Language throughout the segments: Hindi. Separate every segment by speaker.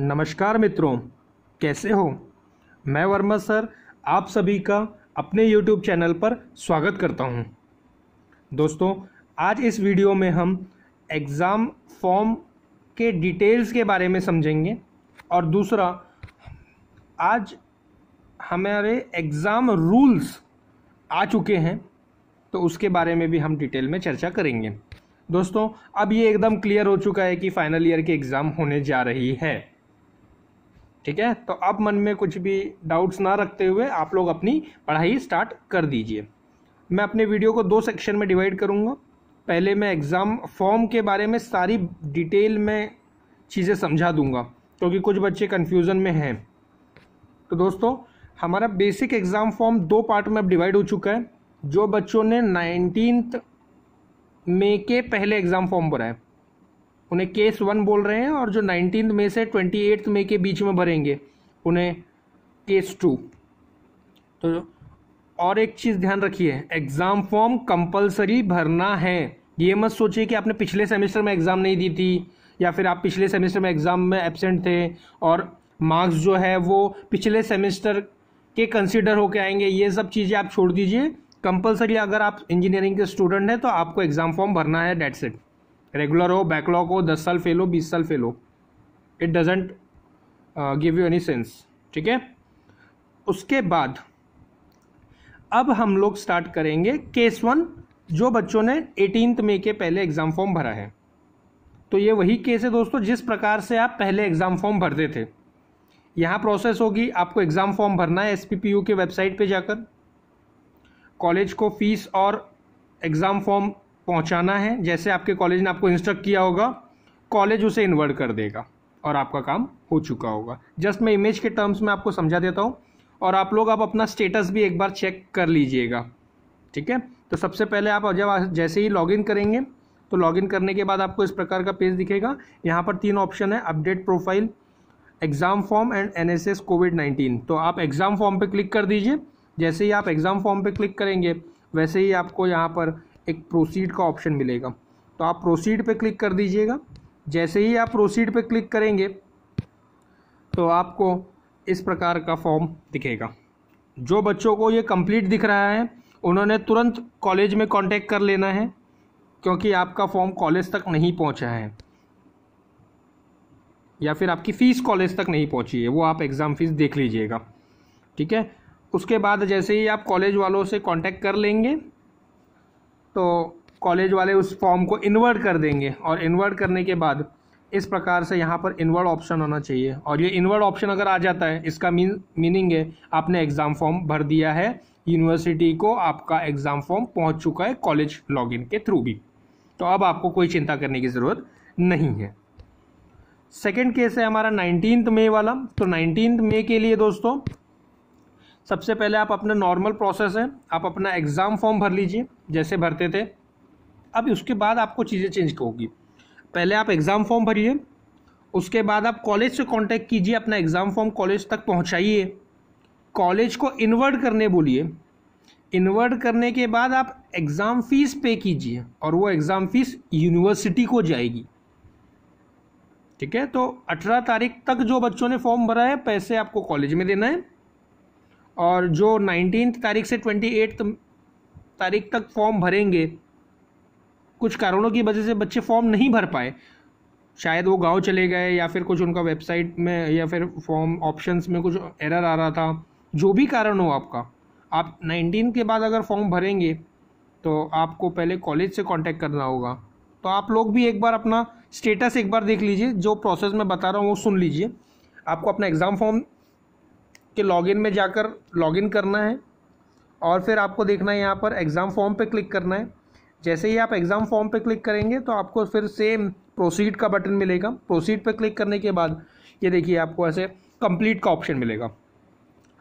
Speaker 1: नमस्कार मित्रों कैसे हो मैं वर्मा सर आप सभी का अपने YouTube चैनल पर स्वागत करता हूं। दोस्तों आज इस वीडियो में हम एग्ज़ाम फॉर्म के डिटेल्स के बारे में समझेंगे और दूसरा आज हमारे एग्ज़ाम रूल्स आ चुके हैं तो उसके बारे में भी हम डिटेल में चर्चा करेंगे दोस्तों अब ये एकदम क्लियर हो चुका है कि फ़ाइनल ईयर के एग्ज़ाम होने जा रही है ठीक है तो अब मन में कुछ भी डाउट्स ना रखते हुए आप लोग अपनी पढ़ाई स्टार्ट कर दीजिए मैं अपने वीडियो को दो सेक्शन में डिवाइड करूँगा पहले मैं एग्ज़ाम फॉर्म के बारे में सारी डिटेल में चीज़ें समझा दूंगा क्योंकि कुछ बच्चे कन्फ्यूज़न में हैं तो दोस्तों हमारा बेसिक एग्ज़ाम फॉर्म दो पार्ट में अब डिवाइड हो चुका है जो बच्चों ने नाइनटीन मे के पहले एग्ज़ाम फॉर्म भरा है उन्हें केस वन बोल रहे हैं और जो नाइनटीन मे से ट्वेंटी एट्थ मे के बीच में भरेंगे उन्हें केस टू तो और एक चीज़ ध्यान रखिए एग्ज़ाम फॉर्म कंपलसरी भरना है ये मत सोचिए कि आपने पिछले सेमेस्टर में एग्ज़ाम नहीं दी थी या फिर आप पिछले सेमेस्टर में एग्ज़ाम में एबसेंट थे और मार्क्स जो है वो पिछले सेमेस्टर के कंसिडर होके आएंगे ये सब चीज़ें आप छोड़ दीजिए कंपलसरी अगर आप इंजीनियरिंग के स्टूडेंट हैं तो आपको एग्ज़ाम फॉर्म भरना है डेट सेट रेगुलर हो बैकलॉग हो दस साल फेल हो बीस साल फेल हो it doesn't give you any sense ठीक है उसके बाद अब हम लोग स्टार्ट करेंगे केस वन जो बच्चों ने एटीनथ मे के पहले एग्ज़ाम फॉर्म भरा है तो ये वही केस है दोस्तों जिस प्रकार से आप पहले एग्ज़ाम फॉर्म भरते थे यहाँ प्रोसेस होगी आपको एग्ज़ाम फॉर्म भरना है एस के वेबसाइट पे जाकर कॉलेज को फीस और एग्ज़ाम फॉर्म पहुंचाना है जैसे आपके कॉलेज ने आपको इंस्ट्रक्ट किया होगा कॉलेज उसे इन्वर्ट कर देगा और आपका काम हो चुका होगा जस्ट मैं इमेज के टर्म्स में आपको समझा देता हूँ और आप लोग आप अपना स्टेटस भी एक बार चेक कर लीजिएगा ठीक है तो सबसे पहले आप जब जैसे ही लॉगिन करेंगे तो लॉगिन करने के बाद आपको इस प्रकार का पेज दिखेगा यहाँ पर तीन ऑप्शन है update profile exam form and N S S COVID nineteen तो आप एग्ज़ाम फॉर्म पे क्लिक कर दीजिए जैसे ही आप एग्ज़ाम फॉर्म पे क्लिक करेंगे वैसे ही आपको यहाँ पर एक प्रोसीड का ऑप्शन मिलेगा तो आप प्रोसीड पे क्लिक कर दीजिएगा जैसे ही आप प्रोसीड पे क्लिक करेंगे तो आपको इस प्रकार का फॉर्म दिखेगा जो बच्चों को ये कंप्लीट दिख रहा है उन्होंने तुरंत कॉलेज में कांटेक्ट कर लेना है क्योंकि आपका फॉर्म कॉलेज तक नहीं पहुंचा है या फिर आपकी फ़ीस कॉलेज तक नहीं पहुंची है वो आप एग्ज़ाम फ़ीस देख लीजिएगा ठीक है उसके बाद जैसे ही आप कॉलेज वालों से कांटेक्ट कर लेंगे तो कॉलेज वाले उस फॉर्म को इन्वर्ट कर देंगे और इन्वर्ट करने के बाद इस प्रकार से यहाँ पर इन्वर्ट ऑप्शन होना चाहिए और ये इन्वर्ट ऑप्शन अगर आ जाता है इसका मीन मीनिंग है आपने एग्ज़ाम फॉर्म भर दिया है यूनिवर्सिटी को आपका एग्ज़ाम फॉर्म पहुँच चुका है कॉलेज लॉगिन के थ्रू भी तो अब आपको कोई चिंता करने की ज़रूरत नहीं है सेकेंड केस है हमारा नाइनटीन मे वाला तो नाइनटीन मे के लिए दोस्तों सबसे पहले आप अपना नॉर्मल प्रोसेस है आप अपना एग्ज़ाम फॉर्म भर लीजिए जैसे भरते थे अब उसके बाद आपको चीज़ें चेंज होगी पहले आप एग्ज़ाम फॉर्म भरिए उसके बाद आप कॉलेज से कांटेक्ट कीजिए अपना एग्ज़ाम फॉर्म कॉलेज तक पहुंचाइए कॉलेज को इन्वर्ट करने बोलिए इन्वर्ट करने के बाद आप एग्ज़ाम फ़ीस पे कीजिए और वो एग्ज़ाम फ़ीस यूनिवर्सिटी को जाएगी ठीक है तो अठारह तारीख तक जो बच्चों ने फॉर्म भरा है पैसे आपको कॉलेज में देना है और जो नाइनटीन तारीख से ट्वेंटी एट तारीख तक फॉर्म भरेंगे कुछ कारणों की वजह से बच्चे फॉर्म नहीं भर पाए शायद वो गांव चले गए या फिर कुछ उनका वेबसाइट में या फिर फॉर्म ऑप्शंस में कुछ एरर आ रहा था जो भी कारण हो आपका आप नाइनटीन के बाद अगर फॉर्म भरेंगे तो आपको पहले कॉलेज से कांटेक्ट करना होगा तो आप लोग भी एक बार अपना स्टेटस एक बार देख लीजिए जो प्रोसेस मैं बता रहा हूँ वो सुन लीजिए आपको अपना एग्ज़ाम फॉर्म के लॉगिन में जाकर लॉगिन करना है और फिर आपको देखना है यहाँ पर एग्ज़ाम फॉर्म पे क्लिक करना है जैसे ही आप एग्ज़ाम फॉर्म पे क्लिक करेंगे तो आपको फिर सेम प्रोसीड का बटन मिलेगा प्रोसीड पे क्लिक करने के बाद ये देखिए आपको ऐसे कंप्लीट का ऑप्शन मिलेगा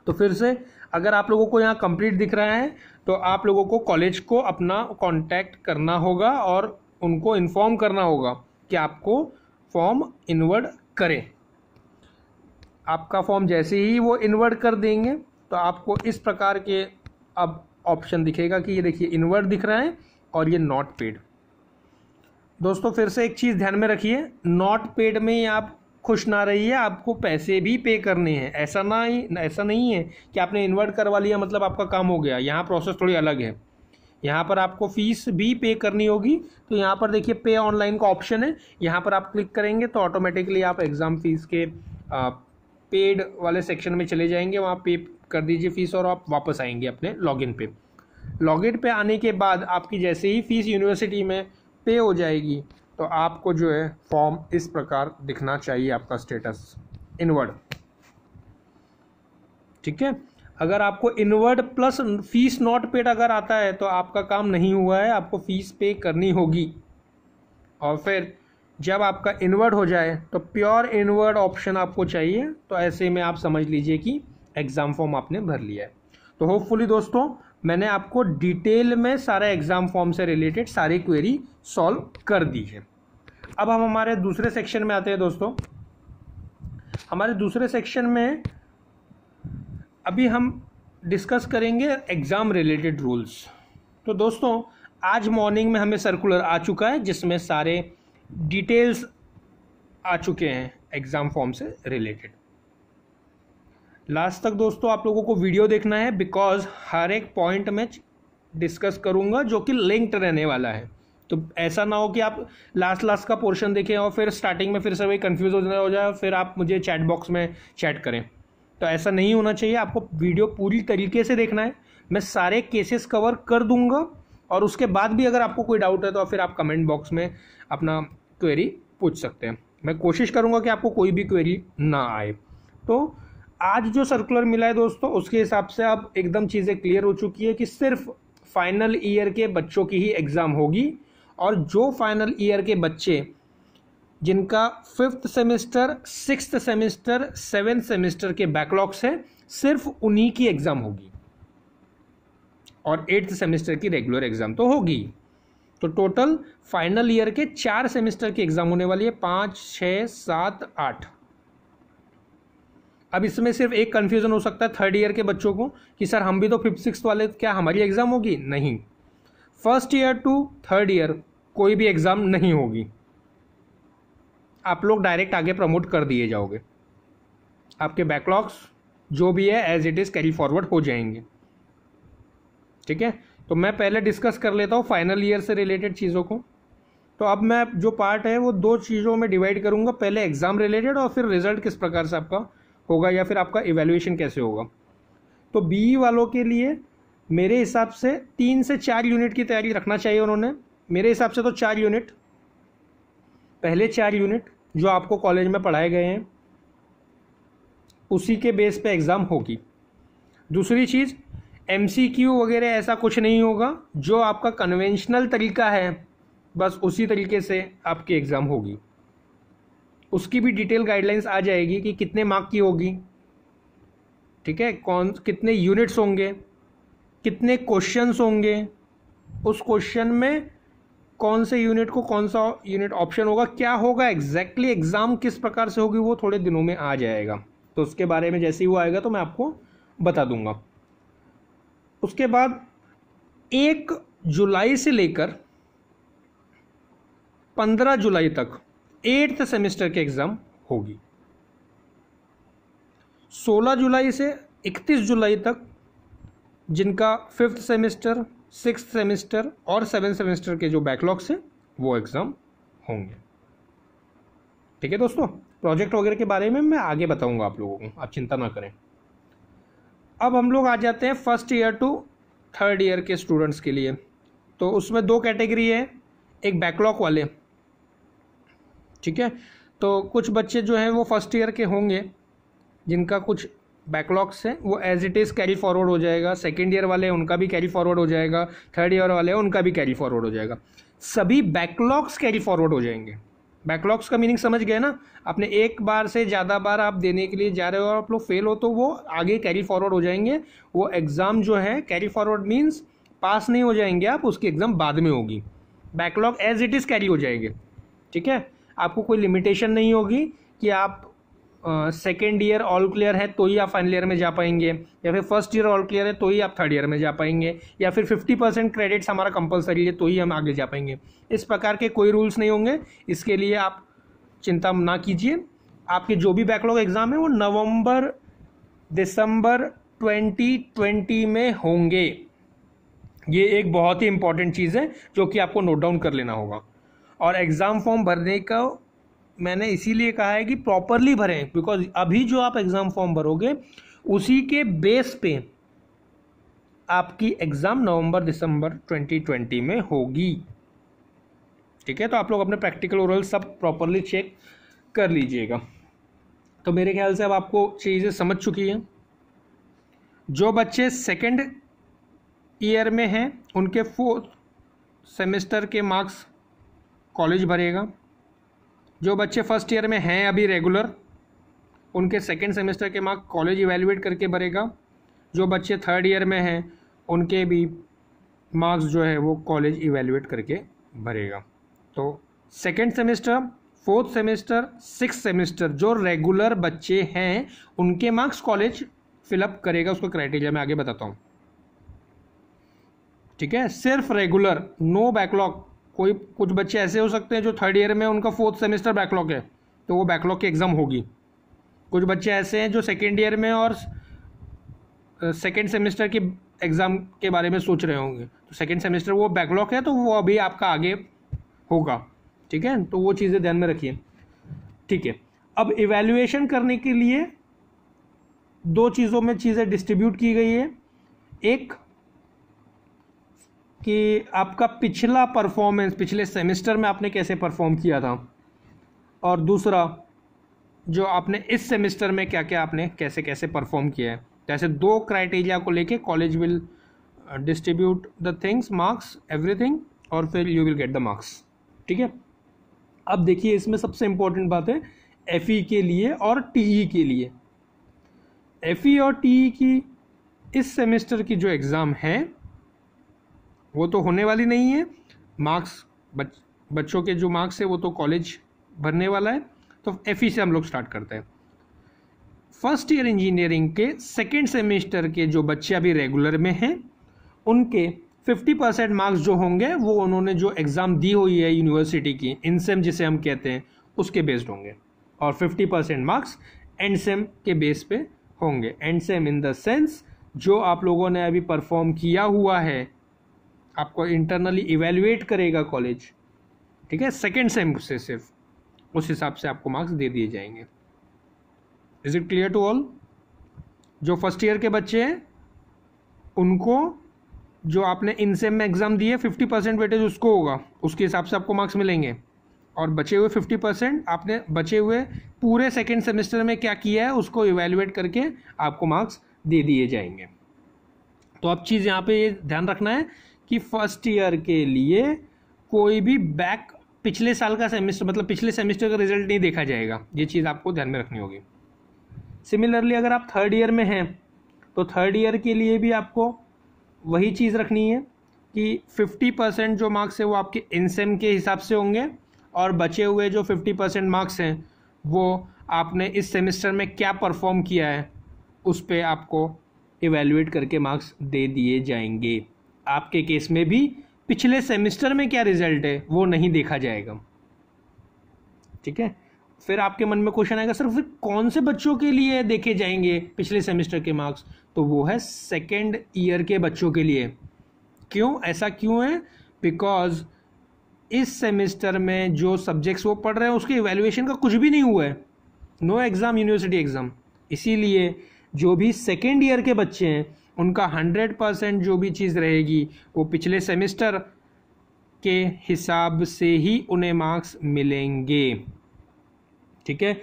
Speaker 1: तो फिर से अगर आप लोगों को यहाँ कंप्लीट दिख रहा है तो आप लोगों को कॉलेज को अपना कॉन्टैक्ट करना होगा और उनको इन्फॉर्म करना होगा कि आपको फॉर्म इनवर्ड करें आपका फॉर्म जैसे ही वो इन्वर्ट कर देंगे तो आपको इस प्रकार के अब ऑप्शन दिखेगा कि ये देखिए इन्वर्ट दिख रहा है और ये नॉट पेड दोस्तों फिर से एक चीज़ ध्यान में रखिए नॉट पेड में आप खुश ना रहिए आपको पैसे भी पे करने हैं ऐसा ना ही ऐसा नहीं है कि आपने इन्वर्ट करवा लिया मतलब आपका काम हो गया यहाँ प्रोसेस थोड़ी अलग है यहाँ पर आपको फ़ीस भी पे करनी होगी तो यहाँ पर देखिए पे ऑनलाइन का ऑप्शन है यहाँ पर आप क्लिक करेंगे तो ऑटोमेटिकली आप एग्ज़ाम फ़ीस के पेड वाले सेक्शन में चले जाएंगे वहाँ पे कर दीजिए फ़ीस और आप वापस आएंगे अपने लॉगिन पे लॉगिन पे आने के बाद आपकी जैसे ही फ़ीस यूनिवर्सिटी में पे हो जाएगी तो आपको जो है फॉर्म इस प्रकार दिखना चाहिए आपका स्टेटस इनवर्ड ठीक है अगर आपको inward plus fees not paid अगर आता है तो आपका काम नहीं हुआ है आपको फीस पे करनी होगी और फिर जब आपका इन्वर्ट हो जाए तो प्योर इन्वर्ट ऑप्शन आपको चाहिए तो ऐसे में आप समझ लीजिए कि एग्ज़ाम फॉर्म आपने भर लिया है तो होपफुली दोस्तों मैंने आपको डिटेल में सारा एग्ज़ाम फॉर्म से रिलेटेड सारी क्वेरी सॉल्व कर दी है अब हम हमारे दूसरे सेक्शन में आते हैं दोस्तों हमारे दूसरे सेक्शन में अभी हम डिस्कस करेंगे एग्ज़ाम रिलेटेड रूल्स तो दोस्तों आज मॉर्निंग में हमें सर्कुलर आ चुका है जिसमें सारे डिटेल्स आ चुके हैं एग्ज़ाम फॉर्म से रिलेटेड लास्ट तक दोस्तों आप लोगों को वीडियो देखना है बिकॉज हर एक पॉइंट में डिस्कस करूंगा जो कि लिंक्ड रहने वाला है तो ऐसा ना हो कि आप लास्ट लास्ट का पोर्शन देखें और फिर स्टार्टिंग में फिर से वही कन्फ्यूज़ हो जाए हो जाए फिर आप मुझे चैट बॉक्स में चैट करें तो ऐसा नहीं होना चाहिए आपको वीडियो पूरी तरीके से देखना है मैं सारे केसेस कवर कर दूंगा और उसके बाद भी अगर आपको कोई डाउट है तो फिर आप कमेंट बॉक्स में अपना क्वेरी पूछ सकते हैं मैं कोशिश करूंगा कि आपको कोई भी क्वेरी ना आए तो आज जो सर्कुलर मिला है दोस्तों उसके हिसाब से अब एकदम चीज़ें क्लियर हो चुकी है कि सिर्फ फाइनल ईयर के बच्चों की ही एग्ज़ाम होगी और जो फाइनल ईयर के बच्चे जिनका fifth semester six semester seventh semester के बैकलॉग्स हैं सिर्फ उन्हीं की एग्ज़ाम होगी और एट्थ सेमेस्टर की रेगुलर एग्ज़ाम तो होगी तो टोटल फाइनल ईयर के चार सेमेस्टर की एग्जाम होने वाली है पाँच छः सात आठ अब इसमें सिर्फ एक कन्फ्यूज़न हो सकता है थर्ड ईयर के बच्चों को कि सर हम भी तो फिफ्थ सिक्स वाले क्या हमारी एग्ज़ाम होगी नहीं first year to third year कोई भी एग्ज़ाम नहीं होगी आप लोग डायरेक्ट आगे प्रमोट कर दिए जाओगे आपके बैकलॉग्स जो भी है as it is carry forward हो जाएंगे ठीक है तो मैं पहले डिस्कस कर लेता हूँ फाइनल ईयर से रिलेटेड चीज़ों को तो अब मैं जो पार्ट है वो दो चीज़ों में डिवाइड करूँगा पहले एग्ज़ाम रिलेटेड और फिर रिजल्ट किस प्रकार से आपका होगा या फिर आपका इवेल्युएशन कैसे होगा तो बी वालों के लिए मेरे हिसाब से तीन से चार यूनिट की तैयारी रखना चाहिए उन्होंने मेरे हिसाब से तो चार यूनिट पहले चार यूनिट जो आपको कॉलेज में पढ़ाए गए हैं उसी के बेस पे एग्ज़ाम होगी दूसरी चीज़ एम वगैरह ऐसा कुछ नहीं होगा जो आपका कन्वेंशनल तरीका है बस उसी तरीके से आपकी एग्ज़ाम होगी उसकी भी डिटेल गाइडलाइंस आ जाएगी कि कितने मार्क की होगी ठीक है कौन कितने यूनिट्स होंगे कितने क्वेश्चंस होंगे उस क्वेश्चन में कौन से यूनिट को कौन सा यूनिट ऑप्शन होगा क्या होगा एग्जैक्टली exactly एग्ज़ाम किस प्रकार से होगी वो थोड़े दिनों में आ जाएगा तो उसके बारे में जैसे ही वो आएगा तो मैं आपको बता दूंगा उसके बाद एक जुलाई से लेकर पंद्रह जुलाई तक एट्थ सेमेस्टर के एग्ज़ाम होगी सोलह जुलाई से इकतीस जुलाई तक जिनका फिफ्थ सेमेस्टर सिक्स सेमेस्टर और सेवन सेमेस्टर के जो बैकलॉग्स हैं वो एग्ज़ाम होंगे ठीक है दोस्तों प्रोजेक्ट वगैरह के बारे में मैं आगे बताऊंगा आप लोगों को आप चिंता ना करें अब हम लोग आ जाते हैं first year to third year के स्टूडेंट्स के लिए तो उसमें दो कैटेगरी है एक बैकलॉग वाले ठीक है तो कुछ बच्चे जो हैं वो फर्स्ट ईयर के होंगे जिनका कुछ बैकलॉग्स हैं वो as it is carry forward हो जाएगा सेकेंड ईयर वाले उनका भी कैरी फॉरवर्ड हो जाएगा थर्ड ईयर वाले उनका भी कैरी फॉरवर्ड हो जाएगा सभी बैकलॉग्स कैरी फॉरवर्ड हो जाएंगे बैकलॉग्स का मीनिंग समझ गए ना आपने एक बार से ज़्यादा बार आप देने के लिए जा रहे हो और आप लोग फेल हो तो वो आगे कैरी फॉरवर्ड हो जाएंगे वो एग्ज़ाम जो है कैरी फॉरवर्ड मीन्स पास नहीं हो जाएंगे आप उसकी एग्ज़ाम बाद में होगी backlog as it is carry हो जाएंगे ठीक है आपको कोई लिमिटेशन नहीं होगी कि आप सेकेंड ईयर ऑल क्लियर है तो ही आप फाइनल ईयर में जा पाएंगे या फिर फर्स्ट ईयर ऑल क्लियर है तो ही आप थर्ड ईयर में जा पाएंगे या फिर फिफ्टी परसेंट क्रेडिट्स हमारा कंपलसरी है तो ही हम आगे जा पाएंगे इस प्रकार के कोई रूल्स नहीं होंगे इसके लिए आप चिंता ना कीजिए आपके जो भी बैकलॉग एग्ज़ाम है वो नवम्बर दिसंबर ट्वेंटी में होंगे ये एक बहुत ही इंपॉर्टेंट चीज़ है जो कि आपको नोट डाउन कर लेना होगा और एग्ज़ाम फॉर्म भरने का मैंने इसीलिए कहा है कि प्रॉपरली भरें बिकॉज अभी जो आप एग्ज़ाम फॉर्म भरोगे उसी के बेस पे आपकी एग्ज़ाम नवंबर दिसंबर 2020 में होगी ठीक है तो आप लोग अपने प्रैक्टिकल ओरल सब प्रॉपरली चेक कर लीजिएगा तो मेरे ख्याल से अब आपको चीज़ें समझ चुकी हैं जो बच्चे सेकेंड ईयर में हैं उनके फोर्थ सेमेस्टर के मार्क्स कॉलेज भरेगा जो बच्चे फर्स्ट ईयर में हैं अभी रेगुलर उनके सेकेंड सेमेस्टर के मार्क कॉलेज इवेलुएट करके भरेगा जो बच्चे थर्ड ईयर में हैं उनके भी मार्क्स जो है वो कॉलेज इवेलुएट करके भरेगा तो second semester fourth semester six semester जो रेगुलर बच्चे हैं उनके मार्क्स कॉलेज फिलअप करेगा उसको क्राइटेरिया में आगे बताता हूँ ठीक है सिर्फ रेगुलर नो बैकलॉग कोई कुछ बच्चे ऐसे हो सकते हैं जो थर्ड ईयर में उनका फोर्थ सेमेस्टर बैकलॉग है तो वो बैकलॉग की एग्ज़ाम होगी कुछ बच्चे ऐसे हैं जो सेकेंड ईयर में और सेकेंड सेमेस्टर की एग्ज़ाम के बारे में सोच रहे होंगे तो सेकेंड सेमेस्टर वो बैकलॉग है तो वो अभी आपका आगे होगा ठीक है तो वो चीज़ें ध्यान में रखिए ठीक है अब इवेल्युएशन करने के लिए दो चीज़ों में चीज़ें डिस्ट्रीब्यूट की गई है एक कि आपका पिछला परफॉर्मेंस पिछले सेमेस्टर में आपने कैसे परफॉर्म किया था और दूसरा जो आपने इस सेमेस्टर में क्या क्या आपने कैसे कैसे परफॉर्म किया है जैसे तो दो क्राइटेरिया को लेके college will distribute the things marks everything और फिर you will get the marks ठीक है अब देखिए इसमें सबसे इम्पोर्टेंट बात है एफ e के लिए और टी e के लिए एफ e और टी की इस सेमेस्टर की जो एग्ज़ाम है वो तो होने वाली नहीं है मार्क्स बच, बच्चों के जो मार्क्स है वो तो कॉलेज भरने वाला है तो एफ e से हम लोग स्टार्ट करते हैं फर्स्ट ईयर इंजीनियरिंग के सेकेंड सेमेस्टर के जो बच्चे अभी रेगुलर में हैं उनके 50 परसेंट मार्क्स जो होंगे वो उन्होंने जो एग्ज़ाम दी हुई है यूनिवर्सिटी की इनसेम e जिसे हम कहते हैं उसके बेस्ड होंगे और 50 परसेंट मार्क्स एंडसेम के बेस पे होंगे एंडसेम इन द सेंस जो आप लोगों ने अभी परफॉर्म किया हुआ है आपको इंटरनली इवेल्युएट करेगा कॉलेज ठीक है सेकेंड सेम से सिर्फ उस हिसाब से आपको मार्क्स दे दिए जाएंगे is it clear to all जो फर्स्ट ईयर के बच्चे हैं उनको जो आपने इन सेम में एग्ज़ाम दिए फिफ्टी परसेंट वेटेज उसको होगा उसके हिसाब से आपको मार्क्स मिलेंगे और बचे हुए फिफ्टी परसेंट आपने बचे हुए पूरे सेकेंड सेमेस्टर में क्या किया है उसको इवेल्युएट करके आपको मार्क्स दे दिए जाएंगे तो अब चीज़ यहाँ पे ये ध्यान रखना है कि फर्स्ट ईयर के लिए कोई भी बैक पिछले साल का सेमेस्टर मतलब पिछले सेमेस्टर का रिजल्ट नहीं देखा जाएगा ये चीज़ आपको ध्यान में रखनी होगी सिमिलरली अगर आप थर्ड ईयर में हैं तो थर्ड ईयर के लिए भी आपको वही चीज़ रखनी है कि 50 परसेंट जो मार्क्स है वो आपके इनसेम के हिसाब से होंगे और बचे हुए जो 50 परसेंट मार्क्स हैं वो आपने इस सेमेस्टर में क्या परफॉर्म किया है उस पर आपको इवेलुएट करके मार्क्स दे दिए जाएंगे आपके केस में भी पिछले सेमेस्टर में क्या रिजल्ट है वो नहीं देखा जाएगा ठीक है फिर आपके मन में क्वेश्चन आएगा सर फिर कौन से बच्चों के लिए देखे जाएंगे पिछले सेमेस्टर के मार्क्स तो वो है सेकेंड ईयर के बच्चों के लिए क्यों ऐसा क्यों है बिकॉज इस सेमेस्टर में जो सब्जेक्ट्स वो पढ़ रहे हैं उसके इवेल्युएशन का कुछ भी नहीं हुआ है नो एग्ज़ाम यूनिवर्सिटी एग्ज़ाम इसीलिए जो भी सेकेंड ईयर के बच्चे हैं उनका हंड्रेड परसेंट जो भी चीज़ रहेगी वो पिछले सेमेस्टर के हिसाब से ही उन्हें मार्क्स मिलेंगे ठीक है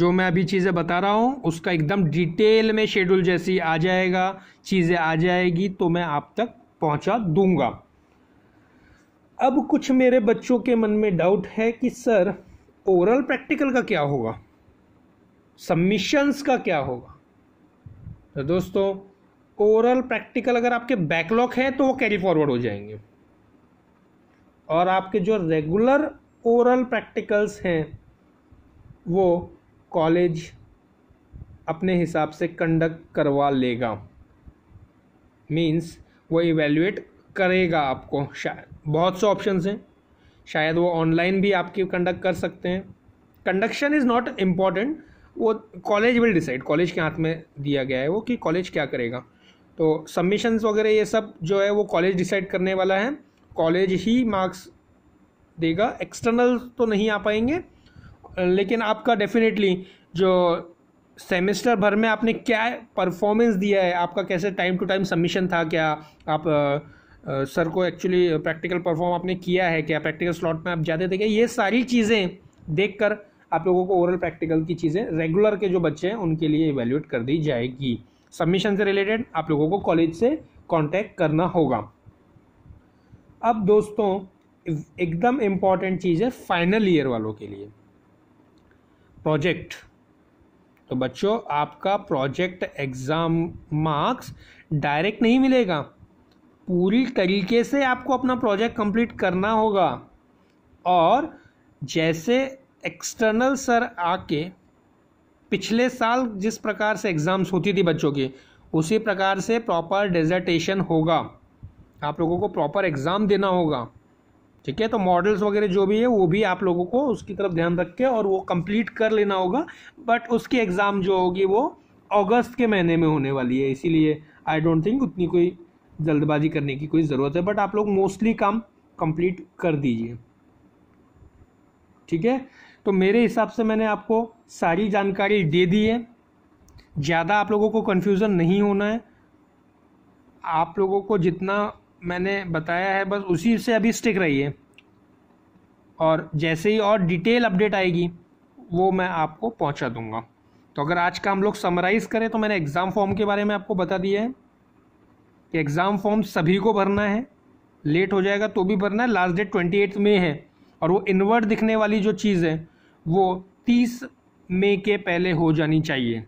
Speaker 1: जो मैं अभी चीज़ें बता रहा हूँ उसका एकदम डिटेल में शेड्यूल जैसी आ जाएगा चीज़ें आ जाएगी तो मैं आप तक पहुँचा दूंगा अब कुछ मेरे बच्चों के मन में डाउट है कि सर ओरल प्रैक्टिकल का क्या होगा सबमिशंस का क्या होगा तो दोस्तों ओरल प्रैक्टिकल अगर आपके बैकलॉग है तो वो कैरी फॉरवर्ड हो जाएंगे और आपके जो रेगुलर ओरल प्रैक्टिकल्स हैं वो कॉलेज अपने हिसाब से कंडक्ट करवा लेगा मीन्स वो इवेल्युएट करेगा आपको शायद बहुत से ऑप्शंस हैं शायद वो ऑनलाइन भी आपकी कंडक्ट कर सकते हैं कंडक्शन इज़ नॉट इम्पॉर्टेंट वो कॉलेज विल डिसाइड कॉलेज के हाथ में दिया गया है वो कि कॉलेज क्या करेगा तो सबमिशंस वगैरह ये सब जो है वो कॉलेज डिसाइड करने वाला है कॉलेज ही मार्क्स देगा एक्सटर्नल तो नहीं आ पाएंगे लेकिन आपका डेफिनेटली जो सेमेस्टर भर में आपने क्या परफॉर्मेंस दिया है आपका कैसे टाइम टू टाइम सबमिशन था क्या आप आ, आ, सर को एक्चुअली प्रैक्टिकल परफॉर्म आपने किया है क्या प्रैक्टिकल स्लॉट में आप जाते थे क्या ये सारी चीज़ें देख कर आप लोगों को ओरल प्रैक्टिकल की चीज़ें रेगुलर के जो बच्चे हैं उनके लिए इवेल्यूएट कर दी जाएगी सबमिशन से रिलेटेड आप लोगों को कॉलेज से कांटेक्ट करना होगा अब दोस्तों एकदम इम्पॉर्टेंट चीज़ है फाइनल ईयर वालों के लिए प्रोजेक्ट तो बच्चों आपका प्रोजेक्ट एग्ज़ाम मार्क्स डायरेक्ट नहीं मिलेगा पूरी तरीके से आपको अपना प्रोजेक्ट कंप्लीट करना होगा और जैसे एक्सटर्नल सर आके पिछले साल जिस प्रकार से एग्ज़ाम्स होती थी बच्चों की उसी प्रकार से प्रॉपर डेजर्टेशन होगा आप लोगों को प्रॉपर एग्ज़ाम देना होगा ठीक है तो मॉडल्स वगैरह जो भी है वो भी आप लोगों को उसकी तरफ ध्यान रख के और वो कंप्लीट कर लेना होगा बट उसकी एग्ज़ाम जो होगी वो अगस्त के महीने में होने वाली है इसीलिए आई डोंट थिंक उतनी कोई जल्दबाजी करने की कोई ज़रूरत है बट आप लोग मोस्टली काम कंप्लीट कर दीजिए ठीक है तो मेरे हिसाब से मैंने आपको सारी जानकारी दे दी है ज़्यादा आप लोगों को कन्फ्यूज़न नहीं होना है आप लोगों को जितना मैंने बताया है बस उसी से अभी स्टिक रहिए और जैसे ही और डिटेल अपडेट आएगी वो मैं आपको पहुंचा दूंगा तो अगर आज का हम लोग समराइज़ करें तो मैंने एग्ज़ाम फॉर्म के बारे में आपको बता दिया है कि एग्ज़ाम फॉर्म सभी को भरना है लेट हो जाएगा तो भी भरना है लास्ट डेट ट्वेंटी में है और वो इन्वर्ट दिखने वाली जो चीज़ है वो तीस मई के पहले हो जानी चाहिए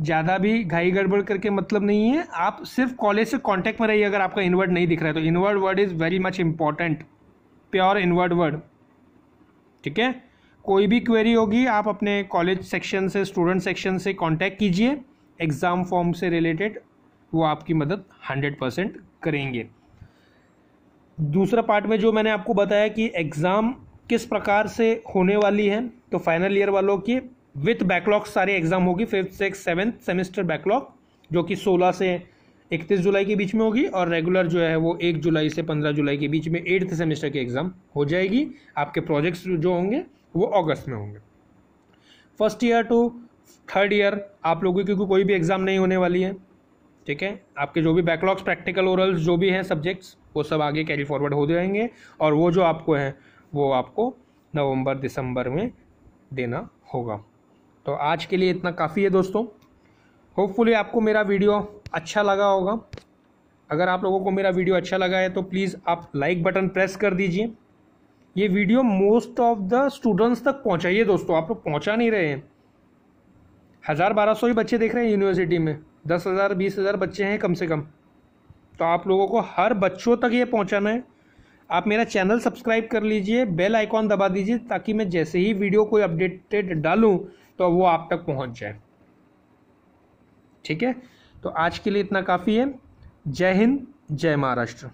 Speaker 1: ज़्यादा भी घाई गड़बड़ करके मतलब नहीं है आप सिर्फ कॉलेज से कांटेक्ट में रहिए अगर आपका इनवर्ड नहीं दिख रहा है तो inward word is very much important pure inward word ठीक है कोई भी क्वेरी होगी आप अपने कॉलेज सेक्शन से स्टूडेंट सेक्शन से कांटेक्ट कीजिए एग्ज़ाम फॉर्म से रिलेटेड वो आपकी मदद हंड्रेड परसेंट करेंगे दूसरा पार्ट में जो मैंने आपको बताया कि एग्ज़ाम किस प्रकार से होने वाली है तो फाइनल ईयर वालों की विथ बैकलॉग सारे एग्जाम होगी fifth six seventh semester backlog जो कि 16 से 31 जुलाई के बीच में होगी और रेगुलर जो है वो 1 जुलाई से 15 जुलाई के बीच में एट्थ सेमेस्टर की एग्ज़ाम हो जाएगी आपके प्रोजेक्ट्स जो होंगे वो अगस्त में होंगे first year to third year आप लोगों की क्योंकि कोई भी एग्ज़ाम नहीं होने वाली है ठीक है आपके जो भी बैकलॉग्स प्रैक्टिकल ओरल्स जो भी हैं सब्जेक्ट्स वो सब आगे कैरी फॉरवर्ड हो जाएंगे और वो जो आपको हैं वो आपको नवंबर दिसंबर में देना होगा तो आज के लिए इतना काफ़ी है दोस्तों होपफुली आपको मेरा वीडियो अच्छा लगा होगा अगर आप लोगों को मेरा वीडियो अच्छा लगा है तो प्लीज़ आप लाइक बटन प्रेस कर दीजिए ये video most of the students तक पहुँचाइए दोस्तों आप लोग पहुँचा नहीं रहे हैं हज़ार बारह सौ ही बच्चे देख रहे हैं यूनिवर्सिटी में दस हज़ार बीस हज़ार बच्चे हैं कम से कम तो आप लोगों को हर बच्चों तक ये पहुँचाना है आप मेरा चैनल सब्सक्राइब कर लीजिए बेल आइकॉन दबा दीजिए ताकि मैं जैसे ही वीडियो कोई अपडेटेड डालूं तो वो आप तक पहुंच जाए ठीक है तो आज के लिए इतना काफ़ी है जय हिंद जय महाराष्ट्र